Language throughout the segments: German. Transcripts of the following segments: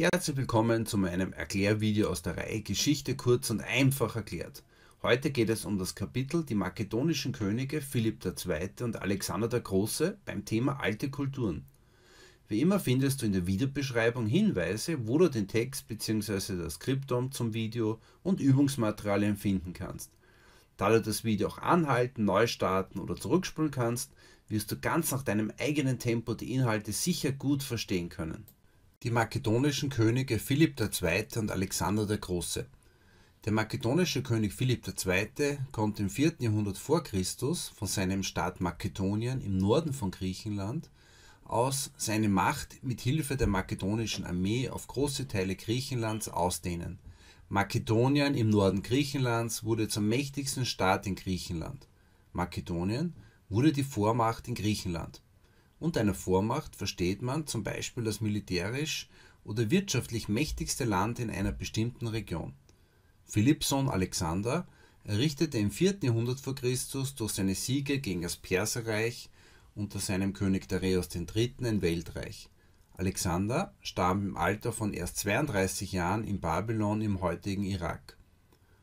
Herzlich willkommen zu meinem Erklärvideo aus der Reihe Geschichte kurz und einfach erklärt. Heute geht es um das Kapitel Die makedonischen Könige Philipp II. und Alexander der Große beim Thema alte Kulturen. Wie immer findest du in der Videobeschreibung Hinweise, wo du den Text bzw. das Skriptum zum Video und Übungsmaterialien finden kannst. Da du das Video auch anhalten, neu starten oder zurückspulen kannst, wirst du ganz nach deinem eigenen Tempo die Inhalte sicher gut verstehen können die makedonischen Könige Philipp II. und Alexander der Große. Der makedonische König Philipp II. kommt im 4. Jahrhundert vor Christus von seinem Staat Makedonien im Norden von Griechenland aus seine Macht mit Hilfe der makedonischen Armee auf große Teile Griechenlands ausdehnen. Makedonien im Norden Griechenlands wurde zum mächtigsten Staat in Griechenland. Makedonien wurde die Vormacht in Griechenland und einer Vormacht versteht man zum Beispiel das militärisch oder wirtschaftlich mächtigste Land in einer bestimmten Region. Philipps Sohn Alexander errichtete im 4. Jahrhundert vor Christus durch seine Siege gegen das Perserreich unter seinem König Darius III. ein Weltreich. Alexander starb im Alter von erst 32 Jahren in Babylon im heutigen Irak.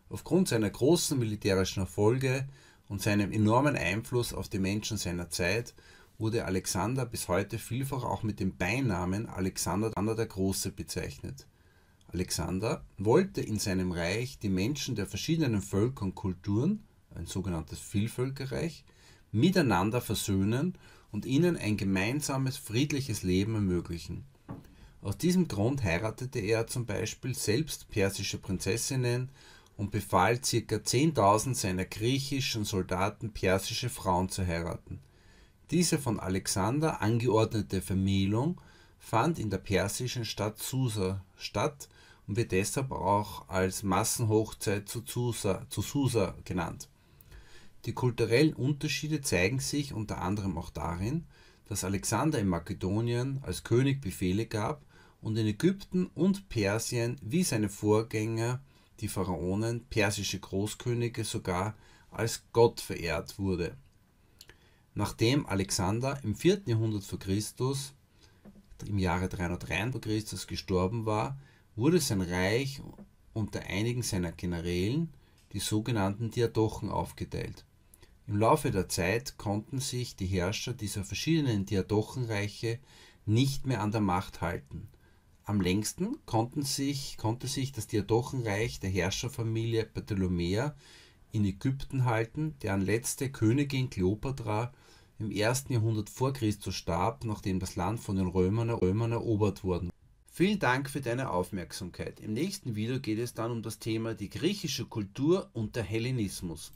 Aufgrund seiner großen militärischen Erfolge und seinem enormen Einfluss auf die Menschen seiner Zeit wurde Alexander bis heute vielfach auch mit dem Beinamen Alexander der Große bezeichnet. Alexander wollte in seinem Reich die Menschen der verschiedenen Völker und Kulturen, ein sogenanntes Vielvölkerreich, miteinander versöhnen und ihnen ein gemeinsames friedliches Leben ermöglichen. Aus diesem Grund heiratete er zum Beispiel selbst persische Prinzessinnen und befahl ca. 10.000 seiner griechischen Soldaten persische Frauen zu heiraten – diese von Alexander angeordnete Vermählung fand in der persischen Stadt Susa statt und wird deshalb auch als Massenhochzeit zu Susa, zu Susa genannt. Die kulturellen Unterschiede zeigen sich unter anderem auch darin, dass Alexander in Makedonien als König Befehle gab und in Ägypten und Persien wie seine Vorgänger, die Pharaonen, persische Großkönige sogar als Gott verehrt wurde. Nachdem Alexander im 4. Jahrhundert vor Christus, im Jahre 303 vor Christus gestorben war, wurde sein Reich unter einigen seiner Generälen, die sogenannten Diadochen, aufgeteilt. Im Laufe der Zeit konnten sich die Herrscher dieser verschiedenen Diadochenreiche nicht mehr an der Macht halten. Am längsten sich, konnte sich das Diadochenreich der Herrscherfamilie Bartholomea in Ägypten halten, deren letzte Königin Kleopatra im ersten Jahrhundert vor Christus starb, nachdem das Land von den Römern, Römern erobert worden. Vielen Dank für deine Aufmerksamkeit. Im nächsten Video geht es dann um das Thema die griechische Kultur und der Hellenismus.